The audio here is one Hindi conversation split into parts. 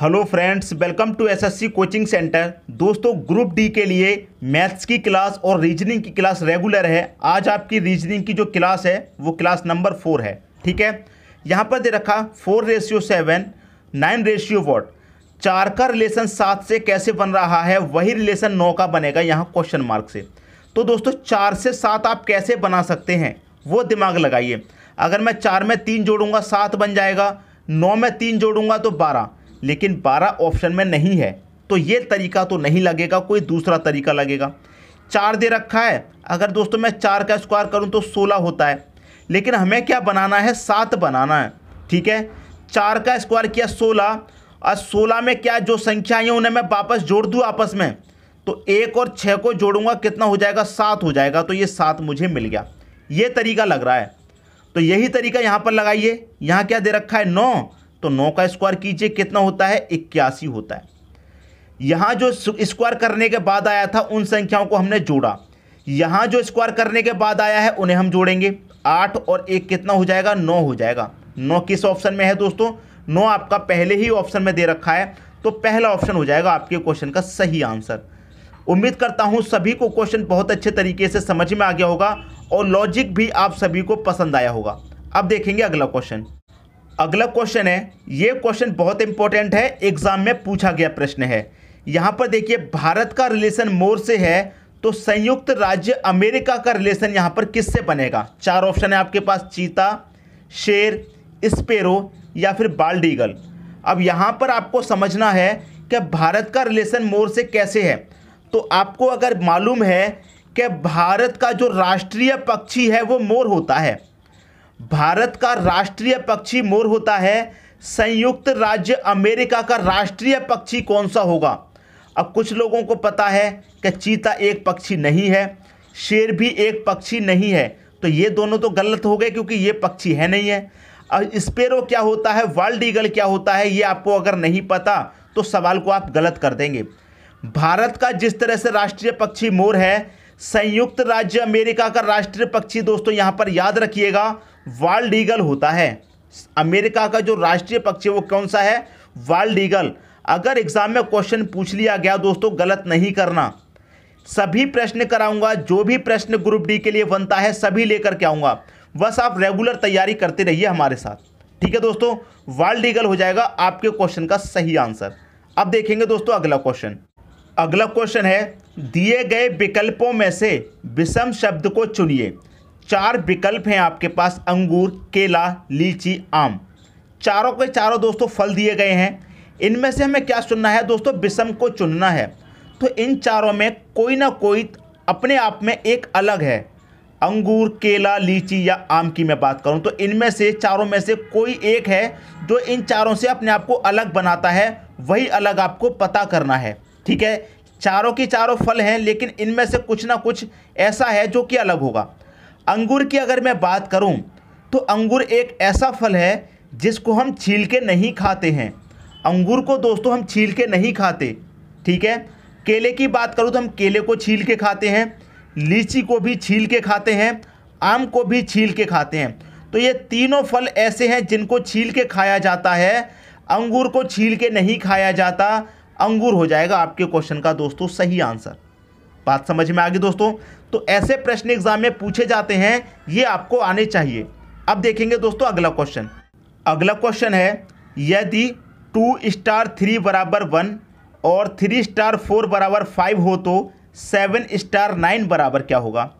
hello friends welcome to SSC coaching centre दोस्तों ग्रुप डी के लिए मैथ्स की क्लास और रीजनिंग की क्लास रेगुलर है आज आपकी रीजनिंग की जो क्लास है वो क्लास नंबर फोर है ठीक है यहाँ पर दे रखा four ratio seven nine ratio what चार का रिलेशन सात से कैसे बन रहा है वही रिलेशन नौ का बनेगा यहाँ क्वेश्चन मार्क से तो दोस्तों चार से सात आप कैसे बना सकते हैं वो दिमाग लगाइए अगर मैं चार में तीन जोड़ूंगा सात बन जाएगा नौ में तीन जोड़ूंगा तो बारह लेकिन बारह ऑप्शन में नहीं है तो ये तरीका तो नहीं लगेगा कोई दूसरा तरीका लगेगा चार दे रखा है अगर दोस्तों मैं चार का स्क्वायर करूं तो सोलह होता है लेकिन हमें क्या बनाना है सात बनाना है ठीक है चार का स्क्वायर किया सोलह और सोलह में क्या जो है उन्हें मैं वापस जोड़ दूँ आपस में तो एक और छः को जोड़ूंगा कितना हो जाएगा सात हो जाएगा तो ये सात मुझे मिल गया ये तरीका लग रहा है तो यही तरीका यहाँ पर लगाइए यहाँ क्या दे रखा है नौ तो नौ का स्क्वायर कीजिए कितना होता है इक्यासी होता है यहाँ जो स्क्वायर करने के बाद आया था उन संख्याओं को हमने जोड़ा यहाँ जो स्क्वायर करने के बाद आया है उन्हें हम जोड़ेंगे आठ और एक कितना हो जाएगा नौ हो जाएगा नौ किस ऑप्शन में है दोस्तों नौ आपका पहले ही ऑप्शन में दे रखा है तो पहला ऑप्शन हो जाएगा आपके क्वेश्चन का सही आंसर उम्मीद करता हूँ सभी को क्वेश्चन बहुत अच्छे तरीके से समझ में आ गया होगा और लॉजिक भी आप सभी को पसंद आया होगा अब देखेंगे अगला क्वेश्चन अगला क्वेश्चन है ये क्वेश्चन बहुत इंपॉर्टेंट है एग्जाम में पूछा गया प्रश्न है यहाँ पर देखिए भारत का रिलेशन मोर से है तो संयुक्त राज्य अमेरिका का रिलेशन यहाँ पर किससे बनेगा चार ऑप्शन है आपके पास चीता शेर स्पेरो या फिर बाल्डीगल अब यहाँ पर आपको समझना है कि भारत का रिलेशन मोर से कैसे है तो आपको अगर मालूम है कि भारत का जो राष्ट्रीय पक्षी है वो मोर होता है भारत का राष्ट्रीय पक्षी मोर होता है संयुक्त राज्य अमेरिका का राष्ट्रीय पक्षी कौन सा होगा अब कुछ लोगों को पता है कि चीता एक पक्षी नहीं है शेर भी एक पक्षी नहीं है तो ये दोनों तो गलत हो गए क्योंकि ये पक्षी है नहीं है अब स्पेरो क्या होता है वर्ल्ड ईगल क्या होता है ये आपको अगर नहीं पता तो सवाल को आप गलत कर देंगे भारत का जिस तरह से राष्ट्रीय पक्षी मोर है संयुक्त राज्य अमेरिका का राष्ट्रीय पक्षी दोस्तों यहाँ पर याद रखिएगा वाल्ड ईगल होता है अमेरिका का जो राष्ट्रीय पक्षी है वो कौन सा है वाल्ड ईगल अगर एग्जाम में क्वेश्चन पूछ लिया गया दोस्तों गलत नहीं करना सभी प्रश्न कराऊंगा जो भी प्रश्न ग्रुप डी के लिए बनता है सभी लेकर के आऊँगा बस आप रेगुलर तैयारी करते रहिए हमारे साथ ठीक है दोस्तों वाल्ड ईगल हो जाएगा आपके क्वेश्चन का सही आंसर अब देखेंगे दोस्तों अगला क्वेश्चन अगला क्वेश्चन है दिए गए विकल्पों में से विषम शब्द को चुनिए चार विकल्प हैं आपके पास अंगूर केला लीची आम चारों के चारों दोस्तों फल दिए गए हैं इनमें से हमें क्या चुनना है दोस्तों विषम को चुनना है तो इन चारों में कोई ना कोई अपने आप में एक अलग है अंगूर केला लीची या आम की मैं बात करूं तो इनमें से चारों में से कोई एक है जो इन चारों से अपने आप को अलग बनाता है वही अलग आपको पता करना है ठीक है चारों की चारों फल हैं लेकिन इनमें से कुछ ना कुछ ऐसा है जो कि अलग होगा अंगूर की अगर मैं बात करूं तो अंगूर एक ऐसा फल है जिसको हम छील के नहीं खाते हैं अंगूर को दोस्तों हम छील के नहीं खाते ठीक है केले की बात करूँ तो हम केले को छील के खाते हैं लीची को भी छील के खाते हैं आम को भी छील के खाते हैं तो ये तीनों फल ऐसे हैं जिनको छील के खाया जाता है अंगूर को छील के नहीं खाया जाता अंगूर हो जाएगा आपके क्वेश्चन का दोस्तों सही आंसर बात समझ में आ गई दोस्तों तो ऐसे प्रश्न एग्जाम में पूछे जाते हैं ये आपको आने चाहिए अब देखेंगे दोस्तों अगला क्वेश्चन अगला क्वेश्चन है यदि टू स्टार थ्री बराबर वन और थ्री स्टार फोर बराबर फाइव हो तो सेवन स्टार नाइन बराबर क्या होगा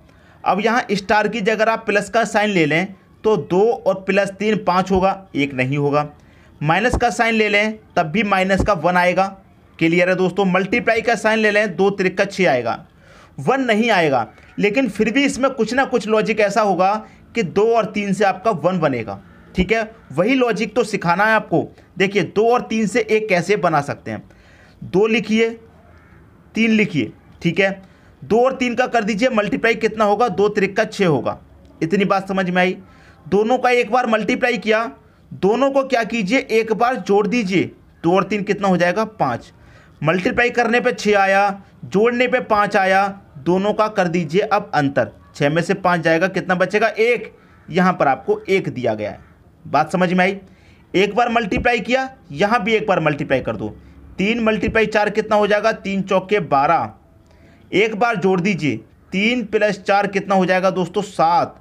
अब यहाँ स्टार की जगह आप प्लस का साइन ले लें तो दो और प्लस तीन पाँच होगा एक नहीं होगा माइनस का साइन ले लें तब भी माइनस का वन आएगा क्लियर है दोस्तों मल्टीप्लाई का साइन ले लें दो का छः आएगा वन नहीं आएगा लेकिन फिर भी इसमें कुछ ना कुछ लॉजिक ऐसा होगा कि दो और तीन से आपका वन बनेगा ठीक है वही लॉजिक तो सिखाना है आपको देखिए दो और तीन से एक कैसे बना सकते हैं दो लिखिए तीन लिखिए ठीक है दो और तीन का कर दीजिए मल्टीप्लाई कितना होगा दो त्रिक का छः होगा इतनी बात समझ में आई दोनों का एक बार मल्टीप्लाई किया दोनों को क्या कीजिए एक बार जोड़ दीजिए दो और तीन कितना हो जाएगा पाँच मल्टीप्लाई करने पे छः आया जोड़ने पे पाँच आया दोनों का कर दीजिए अब अंतर छः में से पाँच जाएगा कितना बचेगा एक यहाँ पर आपको एक दिया गया है बात समझ में आई एक बार मल्टीप्लाई किया यहाँ भी एक बार मल्टीप्लाई कर दो तीन मल्टीप्लाई चार कितना हो जाएगा तीन चौके बारह एक बार जोड़ दीजिए तीन प्लस चार कितना हो जाएगा दोस्तों सात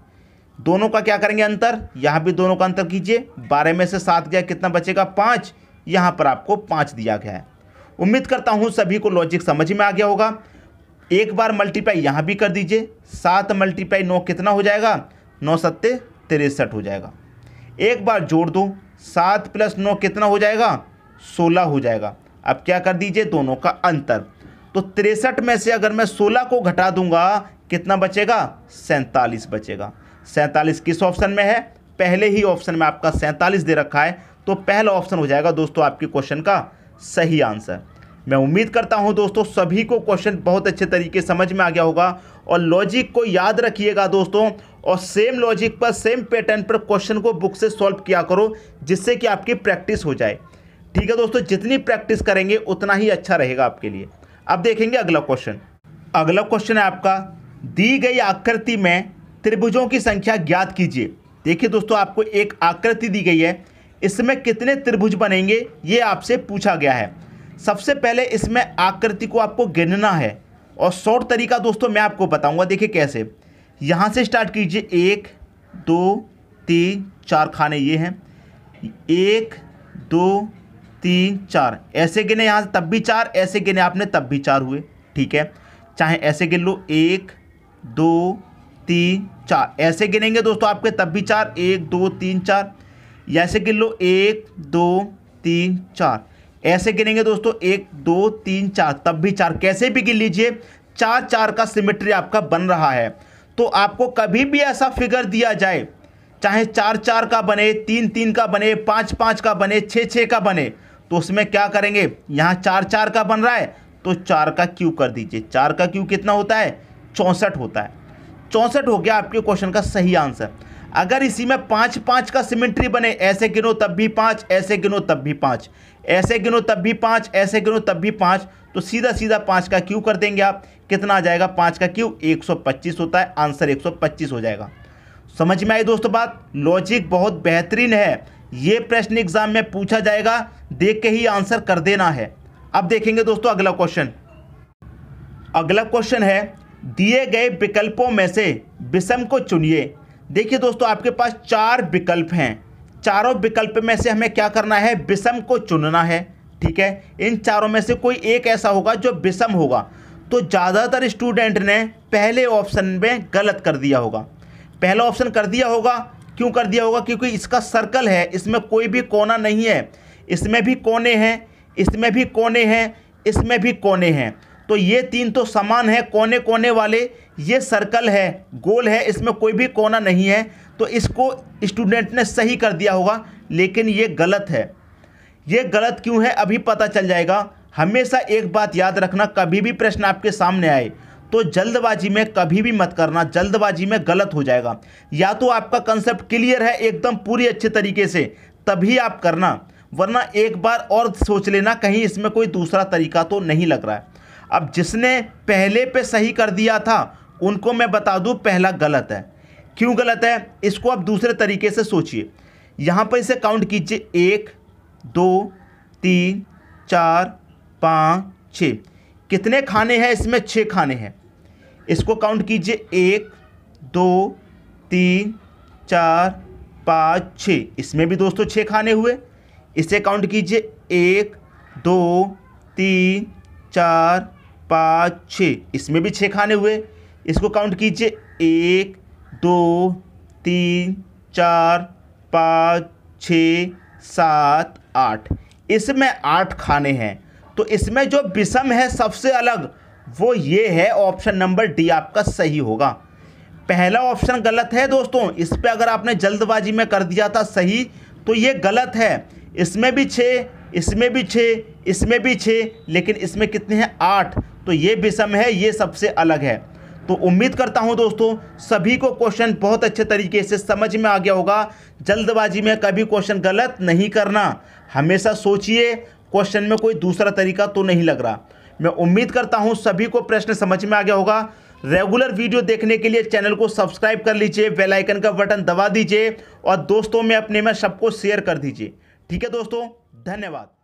दोनों का क्या करेंगे अंतर यहाँ भी दोनों का अंतर कीजिए बारह में से सात गया कितना बचेगा पाँच यहाँ पर आपको पाँच दिया गया है उम्मीद करता हूँ सभी को लॉजिक समझ में आ गया होगा एक बार मल्टीप्लाई यहाँ भी कर दीजिए सात मल्टीप्लाई नौ कितना हो जाएगा नौ सत्ते तिरसठ हो जाएगा एक बार जोड़ दो सात प्लस नौ कितना हो जाएगा सोलह हो जाएगा अब क्या कर दीजिए दोनों का अंतर तो तिरसठ में से अगर मैं सोलह को घटा दूंगा कितना बचेगा सैंतालीस बचेगा सैंतालीस किस ऑप्शन में है पहले ही ऑप्शन में आपका सैंतालीस दे रखा है तो पहला ऑप्शन हो जाएगा दोस्तों आपके क्वेश्चन का सही आंसर मैं उम्मीद करता हूं दोस्तों सभी को क्वेश्चन बहुत अच्छे तरीके समझ में आ गया होगा और लॉजिक को याद रखिएगा दोस्तों और सेम लॉजिक पर सेम पैटर्न पर क्वेश्चन को बुक से सॉल्व किया करो जिससे कि आपकी प्रैक्टिस हो जाए ठीक है दोस्तों जितनी प्रैक्टिस करेंगे उतना ही अच्छा रहेगा आपके लिए अब देखेंगे अगला क्वेश्चन अगला क्वेश्चन है आपका दी गई आकृति में त्रिभुजों की संख्या ज्ञात कीजिए देखिए दोस्तों आपको एक आकृति दी गई है इसमें कितने त्रिभुज बनेंगे ये आपसे पूछा गया है सबसे पहले इसमें आकृति को आपको गिनना है और शॉर्ट तरीका दोस्तों मैं आपको बताऊंगा देखिए कैसे यहाँ से स्टार्ट कीजिए एक दो तीन चार खाने ये हैं एक दो तीन चार ऐसे गिने यहाँ से तब भी चार ऐसे गिने आपने तब भी चार हुए ठीक है चाहे ऐसे गिन लो एक दो तीन चार ऐसे गिनेंगे दोस्तों आपके तब भी चार एक दो तीन चार ऐसे गिन लो एक दो तीन चार ऐसे गिनेंगे दोस्तों एक दो तीन चार तब भी चार कैसे भी गिन लीजिए चार चार का सिमेट्री आपका बन रहा है तो आपको कभी भी ऐसा फिगर दिया जाए चाहे चार चार का बने तीन तीन का बने पाँच पाँच का बने छः छः का बने तो उसमें क्या करेंगे यहाँ चार चार का बन रहा है तो चार का क्यू कर दीजिए चार का क्यू कितना होता है चौंसठ होता है चौंसठ हो गया आपके क्वेश्चन का सही आंसर अगर इसी में पाँच पाँच का सिमेंट्री बने ऐसे गिनो तब भी पाँच ऐसे गिनो तब भी पाँच ऐसे गिनो तब भी पाँच ऐसे गिनो तब भी पाँच तो सीधा सीधा पाँच का क्यू कर देंगे आप कितना आ जाएगा पाँच का क्यू 125 होता है आंसर 125 हो जाएगा समझ में आई दोस्तों बात लॉजिक बहुत बेहतरीन है ये प्रश्न एग्जाम में पूछा जाएगा देख के ही आंसर कर देना है अब देखेंगे दोस्तों अगला क्वेश्चन अगला क्वेश्चन है दिए गए विकल्पों में से विषम को चुनिए देखिए दोस्तों आपके पास चार विकल्प हैं चारों विकल्प में से हमें क्या करना है विषम को चुनना है ठीक है इन चारों में से कोई एक ऐसा होगा जो विषम होगा तो ज़्यादातर स्टूडेंट ने पहले ऑप्शन में गलत कर दिया होगा पहला ऑप्शन कर दिया होगा क्यों कर दिया होगा क्योंकि इसका सर्कल है इसमें कोई भी कोना नहीं है इसमें भी कोने हैं इसमें भी कोने हैं इसमें भी कोने हैं तो ये तीन तो समान हैं कोने कोने वाले ये सर्कल है गोल है इसमें कोई भी कोना नहीं है तो इसको स्टूडेंट ने सही कर दिया होगा लेकिन ये गलत है ये गलत क्यों है अभी पता चल जाएगा हमेशा एक बात याद रखना कभी भी प्रश्न आपके सामने आए तो जल्दबाजी में कभी भी मत करना जल्दबाजी में गलत हो जाएगा या तो आपका कंसेप्ट क्लियर है एकदम पूरी अच्छे तरीके से तभी आप करना वरना एक बार और सोच लेना कहीं इसमें कोई दूसरा तरीका तो नहीं लग रहा है अब जिसने पहले पे सही कर दिया था उनको मैं बता दूँ पहला गलत है क्यों गलत है इसको आप दूसरे तरीके से सोचिए यहाँ पर इसे काउंट कीजिए एक दो तीन चार पाँच छ कितने खाने हैं इसमें छः खाने हैं इसको काउंट कीजिए एक दो तीन चार पाँच छ इसमें भी दोस्तों छः खाने हुए इसे काउंट कीजिए एक दो तीन चार पाँच छ इसमें भी छः खाने हुए इसको काउंट कीजिए एक दो तीन चार पाँच छ सात आठ इसमें आठ खाने हैं तो इसमें जो विषम है सबसे अलग वो ये है ऑप्शन नंबर डी आपका सही होगा पहला ऑप्शन गलत है दोस्तों इस पर अगर आपने जल्दबाजी में कर दिया था सही तो ये गलत है इसमें भी छः इसमें भी छः इसमें भी छः लेकिन इसमें कितने हैं आठ तो ये विषम है ये सबसे अलग है तो उम्मीद करता हूं दोस्तों सभी को क्वेश्चन बहुत अच्छे तरीके से समझ में आ गया होगा जल्दबाजी में कभी क्वेश्चन गलत नहीं करना हमेशा सोचिए क्वेश्चन में कोई दूसरा तरीका तो नहीं लग रहा मैं उम्मीद करता हूँ सभी को प्रश्न समझ में आ गया होगा रेगुलर वीडियो देखने के लिए चैनल को सब्सक्राइब कर लीजिए बेल आइकन का बटन दबा दीजिए और दोस्तों में अपने में सबको शेयर कर दीजिए ठीक है दोस्तों धन्यवाद